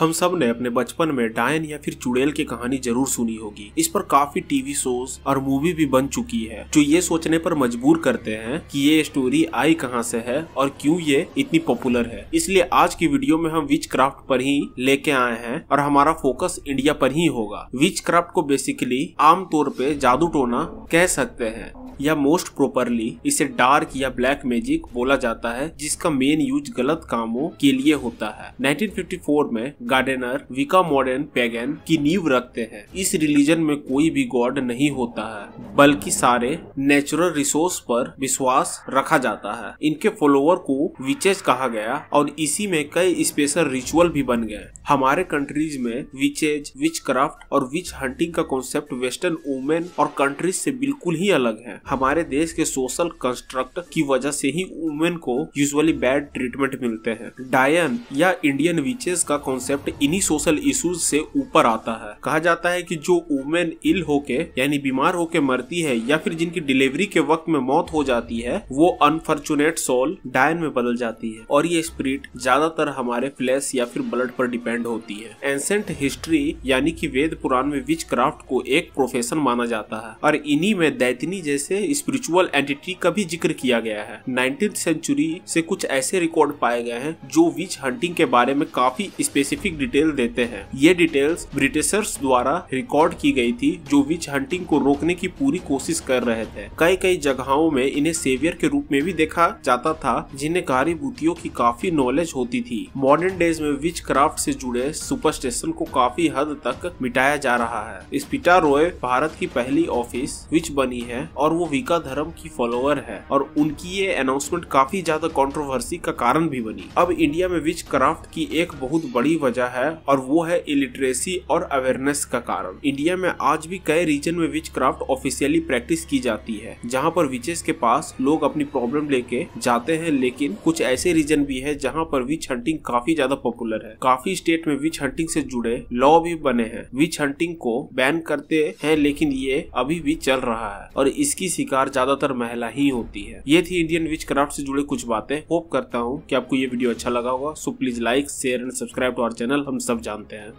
हम सब ने अपने बचपन में डायन या फिर चुड़ैल की कहानी जरूर सुनी होगी इस पर काफी टीवी शोज और मूवी भी बन चुकी है जो ये सोचने पर मजबूर करते हैं कि ये स्टोरी आई कहां से है और क्यों ये इतनी पॉपुलर है इसलिए आज की वीडियो में हम विच क्राफ्ट पर ही लेके आए हैं और हमारा फोकस इंडिया पर ही होगा विच क्राफ्ट को बेसिकली आमतौर पे जादू टोना कह सकते हैं या मोस्ट प्रोपरली इसे डार्क या ब्लैक मैजिक बोला जाता है जिसका मेन यूज गलत कामों के लिए होता है 1954 में गार्डनर विका मॉडर्न पैगन की नींव रखते हैं इस रिलीजन में कोई भी गॉड नहीं होता है बल्कि सारे नेचुरल रिसोर्स पर विश्वास रखा जाता है इनके फॉलोअर को विचेज कहा गया और इसी में कई स्पेशल रिचुअल भी बन गए हमारे कंट्रीज में विचेज विच क्राफ्ट और विच हंटिंग का कॉन्सेप्ट वेस्टर्न वुमेन और कंट्रीज से बिल्कुल ही अलग है हमारे देश के सोशल कंस्ट्रक्ट की वजह से ही वुमेन को यूजुअली बैड ट्रीटमेंट मिलते हैं डायन या इंडियन विचेज का कॉन्सेप्ट कॉन्सेप्ट इन्हीं सोशल इश्यूज से ऊपर आता है कहा जाता है कि जो वुमेन इल होके यानी बीमार होके मरती है या फिर जिनकी डिलीवरी के वक्त में मौत हो जाती है वो अनफॉर्चुनेट सोल डायन में बदल जाती है और ये स्पिरिट ज्यादातर हमारे फ्लैश या फिर ब्लड पर डिपेंड होती है एंसेंट हिस्ट्री यानी कि वेद पुराण में विच क्राफ्ट को एक प्रोफेशन माना जाता है और इन्हीं में दैतनी जैसे स्पिरिचुअल एंटिटी का भी जिक्र किया गया है नाइनटीन सेंचुरी से कुछ ऐसे रिकॉर्ड पाए गए हैं जो विच हंटिंग के बारे में काफी स्पेसिफिक स्पेसिफिक डिटेल देते हैं ये डिटेल्स ब्रिटिशर्स द्वारा रिकॉर्ड की गई थी जो विच हंटिंग को रोकने की पूरी कोशिश कर रहे थे कई कई जगहों में इन्हें सेवियर के रूप में भी देखा जाता था जिन्हें कारी बूतियों की काफी नॉलेज होती थी मॉडर्न डेज में विच क्राफ्ट से जुड़े सुपरस्टेशन को काफी हद तक मिटाया जा रहा है स्पिटा रॉय भारत की पहली ऑफिस विच बनी है और वो विका धर्म की फॉलोअर है और उनकी ये अनाउंसमेंट काफी ज्यादा कॉन्ट्रोवर्सी का कारण भी बनी अब इंडिया में विच क्राफ्ट की एक बहुत बड़ी वजह वजह है और वो है इलिटरेसी और अवेयरनेस का कारण इंडिया में आज भी कई रीजन में विच क्राफ्ट ऑफिशियली प्रैक्टिस की जाती है जहाँ पर विचेस के पास लोग अपनी प्रॉब्लम लेके जाते हैं लेकिन कुछ ऐसे रीजन भी है जहाँ पर विच हंटिंग काफी ज्यादा पॉपुलर है काफी स्टेट में विच हंटिंग से जुड़े लॉ भी बने हैं विच हंटिंग को बैन करते हैं लेकिन ये अभी भी चल रहा है और इसकी शिकार ज्यादातर महिला ही होती है ये थी इंडियन विच क्राफ्ट से जुड़े कुछ बातें होप करता हूँ की आपको ये वीडियो अच्छा लगा होगा so please like share and subscribe to our channel channel हम सब जानते हैं